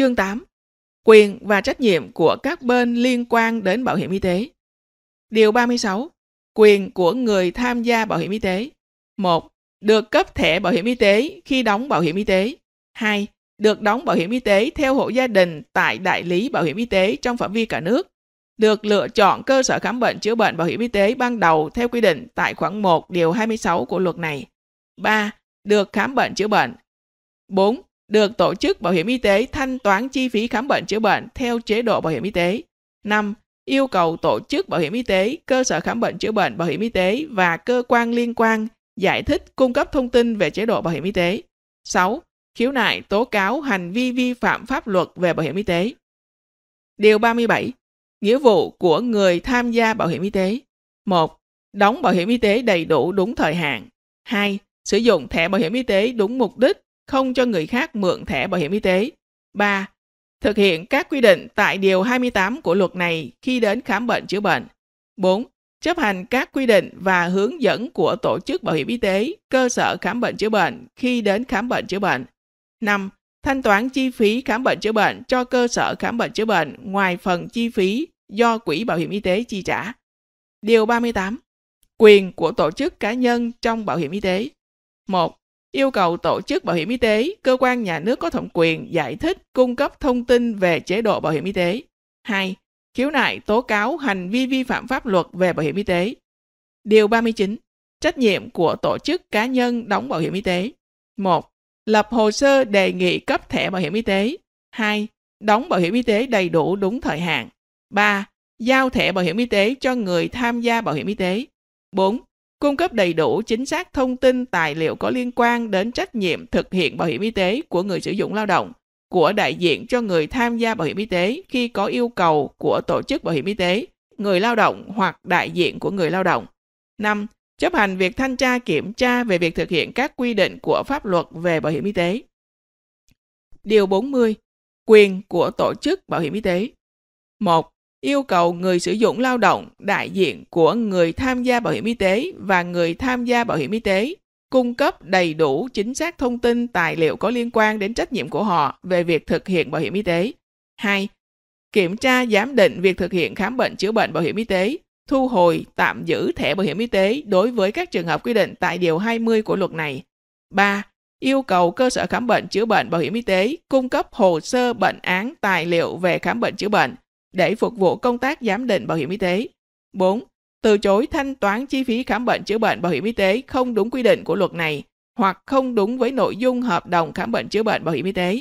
Chương 8. Quyền và trách nhiệm của các bên liên quan đến bảo hiểm y tế. Điều 36. Quyền của người tham gia bảo hiểm y tế. 1. Được cấp thẻ bảo hiểm y tế khi đóng bảo hiểm y tế. 2. Được đóng bảo hiểm y tế theo hộ gia đình tại đại lý bảo hiểm y tế trong phạm vi cả nước. Được lựa chọn cơ sở khám bệnh chữa bệnh bảo hiểm y tế ban đầu theo quy định tại khoản 1 điều 26 của luật này. 3. Được khám bệnh chữa bệnh. 4 được tổ chức bảo hiểm y tế thanh toán chi phí khám bệnh chữa bệnh theo chế độ bảo hiểm y tế. 5. Yêu cầu tổ chức bảo hiểm y tế, cơ sở khám bệnh chữa bệnh bảo hiểm y tế và cơ quan liên quan giải thích cung cấp thông tin về chế độ bảo hiểm y tế. 6. Khiếu nại tố cáo hành vi vi phạm pháp luật về bảo hiểm y tế. Điều 37. Nghĩa vụ của người tham gia bảo hiểm y tế. 1. Đóng bảo hiểm y tế đầy đủ đúng thời hạn. 2. Sử dụng thẻ bảo hiểm y tế đúng mục đích không cho người khác mượn thẻ bảo hiểm y tế. 3. Thực hiện các quy định tại Điều 28 của luật này khi đến khám bệnh chữa bệnh. 4. Chấp hành các quy định và hướng dẫn của Tổ chức Bảo hiểm Y tế, cơ sở khám bệnh chữa bệnh khi đến khám bệnh chữa bệnh. 5. Thanh toán chi phí khám bệnh chữa bệnh cho cơ sở khám bệnh chữa bệnh ngoài phần chi phí do Quỹ Bảo hiểm Y tế chi trả. Điều 38. Quyền của tổ chức cá nhân trong bảo hiểm y tế. 1 yêu cầu tổ chức bảo hiểm y tế, cơ quan nhà nước có thẩm quyền giải thích, cung cấp thông tin về chế độ bảo hiểm y tế. 2. Khiếu nại tố cáo hành vi vi phạm pháp luật về bảo hiểm y tế. Điều 39. Trách nhiệm của tổ chức cá nhân đóng bảo hiểm y tế. 1. Lập hồ sơ đề nghị cấp thẻ bảo hiểm y tế. 2. Đóng bảo hiểm y tế đầy đủ đúng thời hạn. 3. Giao thẻ bảo hiểm y tế cho người tham gia bảo hiểm y tế. 4 cung cấp đầy đủ chính xác thông tin tài liệu có liên quan đến trách nhiệm thực hiện bảo hiểm y tế của người sử dụng lao động của đại diện cho người tham gia bảo hiểm y tế khi có yêu cầu của tổ chức bảo hiểm y tế, người lao động hoặc đại diện của người lao động. năm Chấp hành việc thanh tra kiểm tra về việc thực hiện các quy định của pháp luật về bảo hiểm y tế. Điều 40. Quyền của tổ chức bảo hiểm y tế. 1 yêu cầu người sử dụng lao động đại diện của người tham gia bảo hiểm y tế và người tham gia bảo hiểm y tế cung cấp đầy đủ chính xác thông tin tài liệu có liên quan đến trách nhiệm của họ về việc thực hiện bảo hiểm y tế. 2. Kiểm tra giám định việc thực hiện khám bệnh chữa bệnh bảo hiểm y tế, thu hồi, tạm giữ thẻ bảo hiểm y tế đối với các trường hợp quy định tại điều 20 của luật này. 3 yêu cầu cơ sở khám bệnh chữa bệnh bảo hiểm y tế cung cấp hồ sơ bệnh án tài liệu về khám bệnh chữa bệnh để phục vụ công tác giám định bảo hiểm y tế. 4. Từ chối thanh toán chi phí khám bệnh chữa bệnh bảo hiểm y tế không đúng quy định của luật này hoặc không đúng với nội dung hợp đồng khám bệnh chữa bệnh bảo hiểm y tế.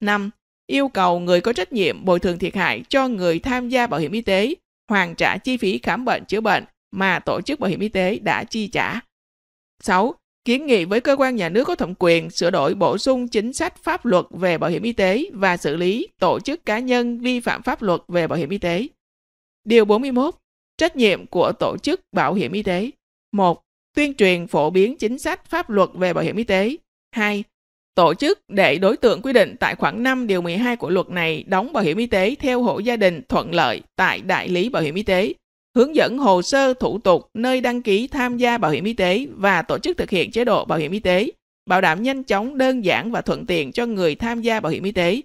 5. Yêu cầu người có trách nhiệm bồi thường thiệt hại cho người tham gia bảo hiểm y tế hoàn trả chi phí khám bệnh chữa bệnh mà tổ chức bảo hiểm y tế đã chi trả. 6 kiến nghị với cơ quan nhà nước có thẩm quyền sửa đổi bổ sung chính sách pháp luật về bảo hiểm y tế và xử lý tổ chức cá nhân vi phạm pháp luật về bảo hiểm y tế. Điều 41. Trách nhiệm của tổ chức bảo hiểm y tế. 1. Tuyên truyền phổ biến chính sách pháp luật về bảo hiểm y tế. 2. Tổ chức để đối tượng quy định tại khoản 5 điều 12 của luật này đóng bảo hiểm y tế theo hộ gia đình thuận lợi tại đại lý bảo hiểm y tế hướng dẫn hồ sơ thủ tục nơi đăng ký tham gia bảo hiểm y tế và tổ chức thực hiện chế độ bảo hiểm y tế, bảo đảm nhanh chóng, đơn giản và thuận tiện cho người tham gia bảo hiểm y tế,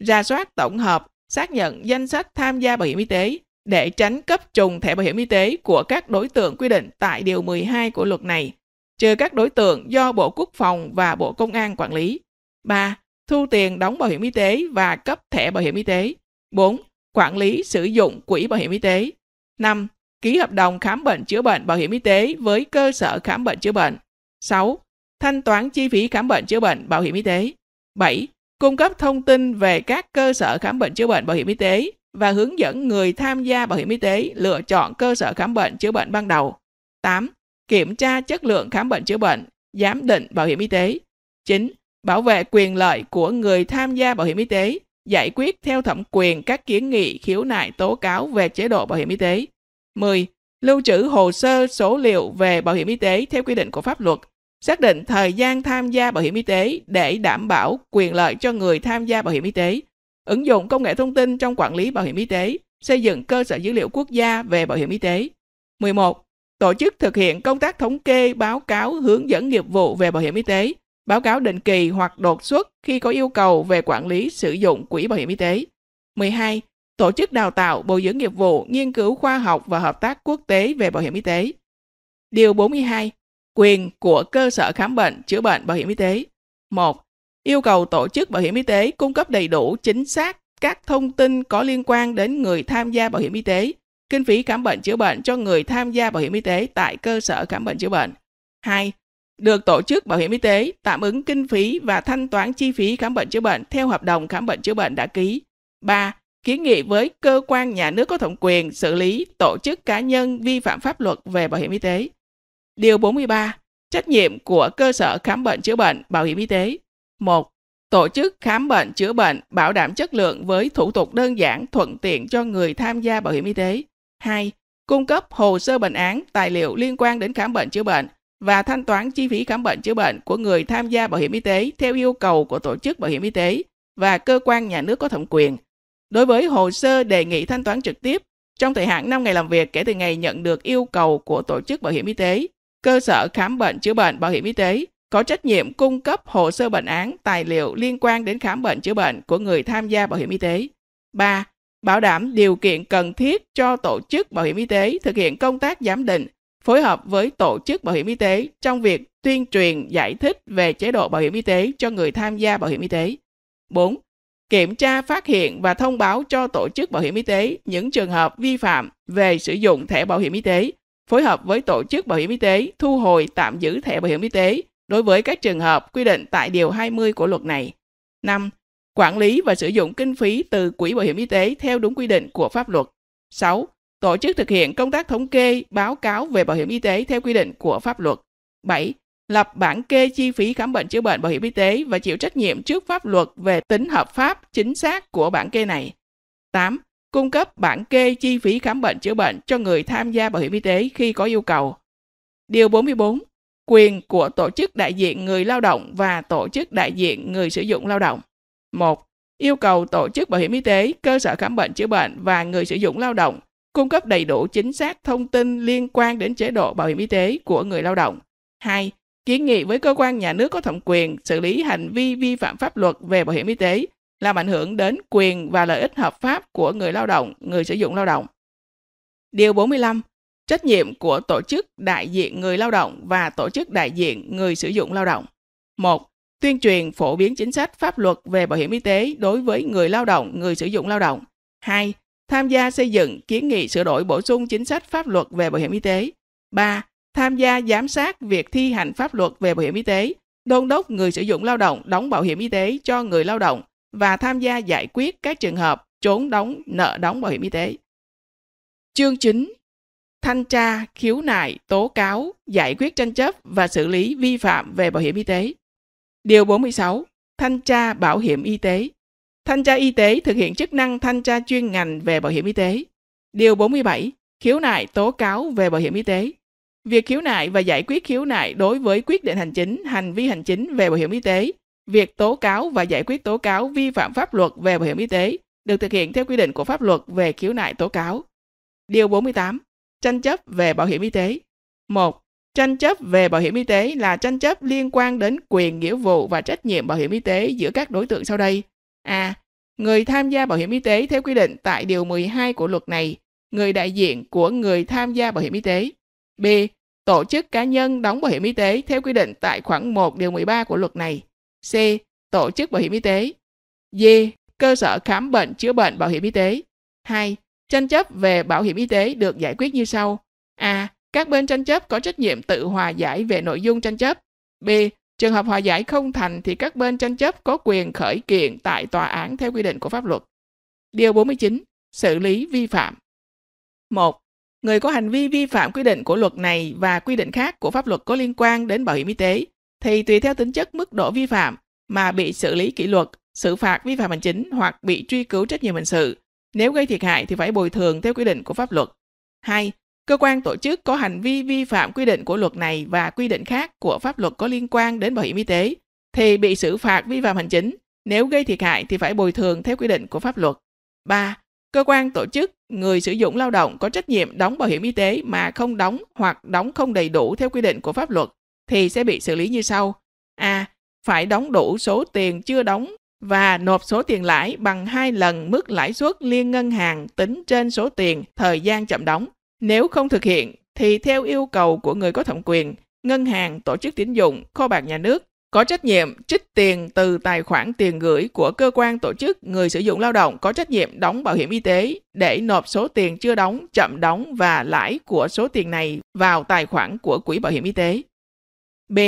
ra soát tổng hợp, xác nhận danh sách tham gia bảo hiểm y tế để tránh cấp trùng thẻ bảo hiểm y tế của các đối tượng quy định tại Điều 12 của luật này, trừ các đối tượng do Bộ Quốc phòng và Bộ Công an quản lý. 3. Thu tiền đóng bảo hiểm y tế và cấp thẻ bảo hiểm y tế. 4. Quản lý sử dụng quỹ bảo hiểm y tế. 5. Ký hợp đồng khám bệnh chữa bệnh bảo hiểm y tế với cơ sở khám bệnh chữa bệnh. 6. Thanh toán chi phí khám bệnh chữa bệnh bảo hiểm y tế. 7. Cung cấp thông tin về các cơ sở khám bệnh chữa bệnh bảo hiểm y tế và hướng dẫn người tham gia bảo hiểm y tế lựa chọn cơ sở khám bệnh chữa bệnh ban đầu. 8. Kiểm tra chất lượng khám bệnh chữa bệnh, giám định bảo hiểm y tế. 9. Bảo vệ quyền lợi của người tham gia bảo hiểm y tế giải quyết theo thẩm quyền các kiến nghị khiếu nại tố cáo về chế độ bảo hiểm y tế. 10. Lưu trữ hồ sơ số liệu về bảo hiểm y tế theo quy định của pháp luật, xác định thời gian tham gia bảo hiểm y tế để đảm bảo quyền lợi cho người tham gia bảo hiểm y tế, ứng dụng công nghệ thông tin trong quản lý bảo hiểm y tế, xây dựng cơ sở dữ liệu quốc gia về bảo hiểm y tế. 11. Tổ chức thực hiện công tác thống kê, báo cáo, hướng dẫn nghiệp vụ về bảo hiểm y tế, báo cáo định kỳ hoặc đột xuất khi có yêu cầu về quản lý sử dụng quỹ bảo hiểm y tế. 12. Tổ chức đào tạo, bồi dưỡng nghiệp vụ, nghiên cứu khoa học và hợp tác quốc tế về bảo hiểm y tế. Điều 42. Quyền của cơ sở khám bệnh, chữa bệnh bảo hiểm y tế. 1. Yêu cầu tổ chức bảo hiểm y tế cung cấp đầy đủ, chính xác các thông tin có liên quan đến người tham gia bảo hiểm y tế, kinh phí khám bệnh chữa bệnh cho người tham gia bảo hiểm y tế tại cơ sở khám bệnh chữa bệnh. 2 được tổ chức bảo hiểm y tế tạm ứng kinh phí và thanh toán chi phí khám bệnh chữa bệnh theo hợp đồng khám bệnh chữa bệnh đã ký. 3. Kiến nghị với cơ quan nhà nước có thẩm quyền xử lý tổ chức cá nhân vi phạm pháp luật về bảo hiểm y tế. Điều 43. Trách nhiệm của cơ sở khám bệnh chữa bệnh bảo hiểm y tế. 1. Tổ chức khám bệnh chữa bệnh bảo đảm chất lượng với thủ tục đơn giản thuận tiện cho người tham gia bảo hiểm y tế. 2. Cung cấp hồ sơ bệnh án, tài liệu liên quan đến khám bệnh chữa bệnh và thanh toán chi phí khám bệnh chữa bệnh của người tham gia bảo hiểm y tế theo yêu cầu của tổ chức bảo hiểm y tế và cơ quan nhà nước có thẩm quyền. Đối với hồ sơ đề nghị thanh toán trực tiếp trong thời hạn 5 ngày làm việc kể từ ngày nhận được yêu cầu của tổ chức bảo hiểm y tế, cơ sở khám bệnh chữa bệnh bảo hiểm y tế có trách nhiệm cung cấp hồ sơ bệnh án, tài liệu liên quan đến khám bệnh chữa bệnh của người tham gia bảo hiểm y tế. 3. Bảo đảm điều kiện cần thiết cho tổ chức bảo hiểm y tế thực hiện công tác giám định, phối hợp với tổ chức bảo hiểm y tế trong việc tuyên truyền giải thích về chế độ bảo hiểm y tế cho người tham gia bảo hiểm y tế. 4. Kiểm tra phát hiện và thông báo cho tổ chức bảo hiểm y tế những trường hợp vi phạm về sử dụng thẻ bảo hiểm y tế, phối hợp với tổ chức bảo hiểm y tế thu hồi tạm giữ thẻ bảo hiểm y tế đối với các trường hợp quy định tại điều 20 của luật này. 5. Quản lý và sử dụng kinh phí từ quỹ bảo hiểm y tế theo đúng quy định của pháp luật. 6 tổ chức thực hiện công tác thống kê, báo cáo về bảo hiểm y tế theo quy định của pháp luật. 7. Lập bản kê chi phí khám bệnh chữa bệnh bảo hiểm y tế và chịu trách nhiệm trước pháp luật về tính hợp pháp, chính xác của bản kê này. 8. Cung cấp bản kê chi phí khám bệnh chữa bệnh cho người tham gia bảo hiểm y tế khi có yêu cầu. Điều 44. Quyền của tổ chức đại diện người lao động và tổ chức đại diện người sử dụng lao động. 1. Yêu cầu tổ chức bảo hiểm y tế, cơ sở khám bệnh chữa bệnh và người sử dụng lao động cung cấp đầy đủ chính xác thông tin liên quan đến chế độ bảo hiểm y tế của người lao động. 2. Kiến nghị với cơ quan nhà nước có thẩm quyền xử lý hành vi vi phạm pháp luật về bảo hiểm y tế làm ảnh hưởng đến quyền và lợi ích hợp pháp của người lao động, người sử dụng lao động. Điều 45. Trách nhiệm của tổ chức đại diện người lao động và tổ chức đại diện người sử dụng lao động. 1. Tuyên truyền phổ biến chính sách pháp luật về bảo hiểm y tế đối với người lao động, người sử dụng lao động. 2. Tham gia xây dựng kiến nghị sửa đổi bổ sung chính sách pháp luật về bảo hiểm y tế. 3. Tham gia giám sát việc thi hành pháp luật về bảo hiểm y tế, đôn đốc người sử dụng lao động đóng bảo hiểm y tế cho người lao động và tham gia giải quyết các trường hợp trốn đóng nợ đóng bảo hiểm y tế. Chương 9. Thanh tra, khiếu nại, tố cáo, giải quyết tranh chấp và xử lý vi phạm về bảo hiểm y tế. Điều 46. Thanh tra bảo hiểm y tế. Thanh tra y tế thực hiện chức năng thanh tra chuyên ngành về bảo hiểm y tế. Điều 47. Khiếu nại tố cáo về bảo hiểm y tế. Việc khiếu nại và giải quyết khiếu nại đối với quyết định hành chính, hành vi hành chính về bảo hiểm y tế, việc tố cáo và giải quyết tố cáo vi phạm pháp luật về bảo hiểm y tế được thực hiện theo quy định của pháp luật về khiếu nại tố cáo. Điều 48. Tranh chấp về bảo hiểm y tế. 1. Tranh chấp về bảo hiểm y tế là tranh chấp liên quan đến quyền, nghĩa vụ và trách nhiệm bảo hiểm y tế giữa các đối tượng sau đây – A. À, người tham gia bảo hiểm y tế theo quy định tại Điều 12 của luật này, người đại diện của người tham gia bảo hiểm y tế. B. Tổ chức cá nhân đóng bảo hiểm y tế theo quy định tại khoảng 1 điều 13 của luật này. C. Tổ chức bảo hiểm y tế. D. Cơ sở khám bệnh chữa bệnh bảo hiểm y tế. 2. Tranh chấp về bảo hiểm y tế được giải quyết như sau. A. Các bên tranh chấp có trách nhiệm tự hòa giải về nội dung tranh chấp. B. Trường hợp hòa giải không thành thì các bên tranh chấp có quyền khởi kiện tại tòa án theo quy định của pháp luật. Điều 49. Xử lý vi phạm 1. Người có hành vi vi phạm quy định của luật này và quy định khác của pháp luật có liên quan đến bảo hiểm y tế thì tùy theo tính chất mức độ vi phạm mà bị xử lý kỷ luật, xử phạt vi phạm hành chính hoặc bị truy cứu trách nhiệm hình sự. Nếu gây thiệt hại thì phải bồi thường theo quy định của pháp luật. 2 cơ quan tổ chức có hành vi vi phạm quy định của luật này và quy định khác của pháp luật có liên quan đến bảo hiểm y tế thì bị xử phạt vi phạm hành chính, nếu gây thiệt hại thì phải bồi thường theo quy định của pháp luật. 3. Cơ quan tổ chức, người sử dụng lao động có trách nhiệm đóng bảo hiểm y tế mà không đóng hoặc đóng không đầy đủ theo quy định của pháp luật thì sẽ bị xử lý như sau. A. Phải đóng đủ số tiền chưa đóng và nộp số tiền lãi bằng 2 lần mức lãi suất liên ngân hàng tính trên số tiền thời gian chậm đóng. Nếu không thực hiện, thì theo yêu cầu của người có thẩm quyền, ngân hàng, tổ chức tín dụng, kho bạc nhà nước có trách nhiệm trích tiền từ tài khoản tiền gửi của cơ quan tổ chức người sử dụng lao động có trách nhiệm đóng bảo hiểm y tế để nộp số tiền chưa đóng, chậm đóng và lãi của số tiền này vào tài khoản của quỹ bảo hiểm y tế. B.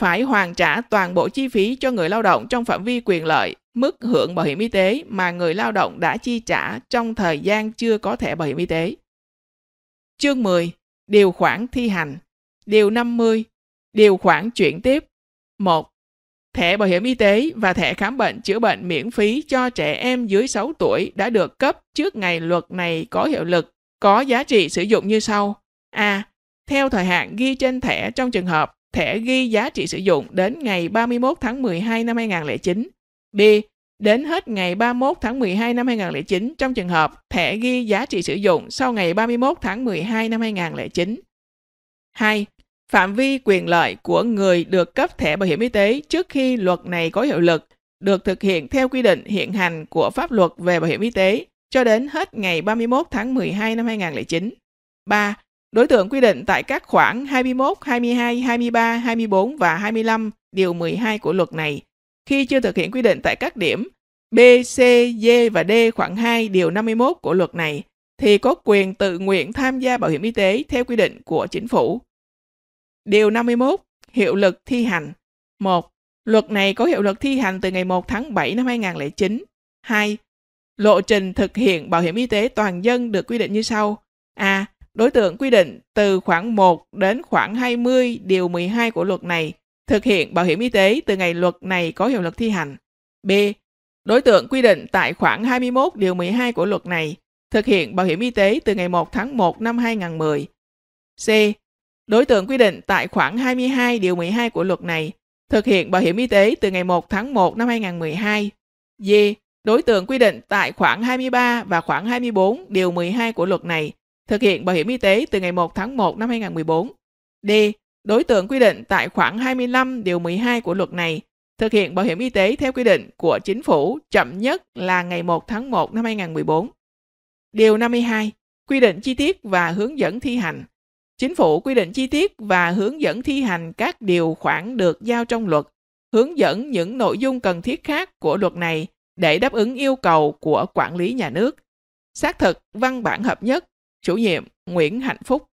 Phải hoàn trả toàn bộ chi phí cho người lao động trong phạm vi quyền lợi, mức hưởng bảo hiểm y tế mà người lao động đã chi trả trong thời gian chưa có thẻ bảo hiểm y tế. Chương 10. Điều khoản thi hành. Điều 50. Điều khoản chuyển tiếp. 1. Thẻ bảo hiểm y tế và thẻ khám bệnh chữa bệnh miễn phí cho trẻ em dưới 6 tuổi đã được cấp trước ngày luật này có hiệu lực, có giá trị sử dụng như sau. A. Theo thời hạn ghi trên thẻ trong trường hợp thẻ ghi giá trị sử dụng đến ngày 31 tháng 12 năm 2009. B. Đến hết ngày 31 tháng 12 năm 2009, trong trường hợp thẻ ghi giá trị sử dụng sau ngày 31 tháng 12 năm 2009. 2. Phạm vi quyền lợi của người được cấp thẻ bảo hiểm y tế trước khi luật này có hiệu lực được thực hiện theo quy định hiện hành của pháp luật về bảo hiểm y tế cho đến hết ngày 31 tháng 12 năm 2009. 3. Đối tượng quy định tại các khoản 21, 22, 23, 24 và 25 điều 12 của luật này khi chưa thực hiện quy định tại các điểm B, C, D và D khoảng 2 điều 51 của luật này thì có quyền tự nguyện tham gia bảo hiểm y tế theo quy định của chính phủ. Điều 51. Hiệu lực thi hành 1. Luật này có hiệu lực thi hành từ ngày 1 tháng 7 năm 2009. 2. Lộ trình thực hiện bảo hiểm y tế toàn dân được quy định như sau. A. Đối tượng quy định từ khoảng 1 đến khoảng 20 điều 12 của luật này Thực hiện bảo hiểm y tế từ ngày luật này có hiệu lực thi hành. B. Đối tượng quy định tại khoản 21 điều 12 của luật này thực hiện bảo hiểm y tế từ ngày 1 tháng 1 năm 2010. C. Đối tượng quy định tại khoản 22 điều 12 của luật này thực hiện bảo hiểm y tế từ ngày 1 tháng 1 năm 2012. D. Đối tượng quy định tại khoản 23 và khoản 24 điều 12 của luật này thực hiện bảo hiểm y tế từ ngày 1 tháng 1 năm 2014. D đối tượng quy định tại khoản 25 điều 12 của luật này thực hiện bảo hiểm y tế theo quy định của chính phủ chậm nhất là ngày 1 tháng 1 năm 2014. Điều 52 quy định chi tiết và hướng dẫn thi hành. Chính phủ quy định chi tiết và hướng dẫn thi hành các điều khoản được giao trong luật, hướng dẫn những nội dung cần thiết khác của luật này để đáp ứng yêu cầu của quản lý nhà nước. Xác thực văn bản hợp nhất, chủ nhiệm Nguyễn Hạnh Phúc